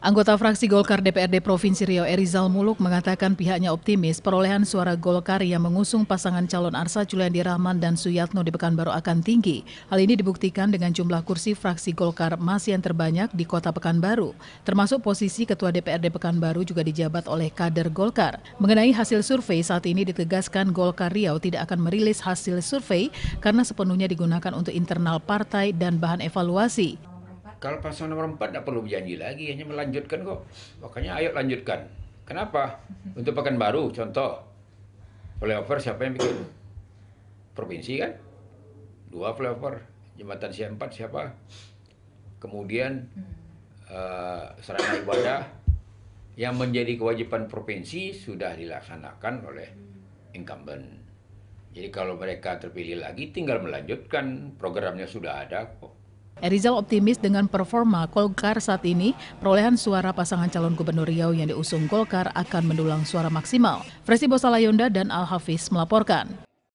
Anggota fraksi Golkar DPRD Provinsi Riau Erizal Muluk mengatakan pihaknya optimis perolehan suara Golkar yang mengusung pasangan calon Arsa Juliandi Rahman dan Suyatno di Pekanbaru akan tinggi. Hal ini dibuktikan dengan jumlah kursi fraksi Golkar masih yang terbanyak di kota Pekanbaru. Termasuk posisi Ketua DPRD Pekanbaru juga dijabat oleh kader Golkar. Mengenai hasil survei saat ini ditegaskan Golkar Riau tidak akan merilis hasil survei karena sepenuhnya digunakan untuk internal partai dan bahan evaluasi. Kalau pasal nomor empat tidak perlu berjanji lagi, hanya melanjutkan kok. Makanya ayo lanjutkan. Kenapa? Untuk pekan baru, contoh. Flyover siapa yang bikin? Provinsi kan? Dua flyover. Jembatan si 4 siapa? Kemudian uh, hmm. eh, sarana ibadah yang menjadi kewajiban provinsi sudah dilaksanakan oleh hmm. incumbent. Jadi kalau mereka terpilih lagi tinggal melanjutkan programnya sudah ada kok. Erizal optimis dengan performa Golkar saat ini, perolehan suara pasangan calon gubernur Riau yang diusung Golkar akan mendulang suara maksimal. Fresi Bosalayonda dan Al Hafiz melaporkan.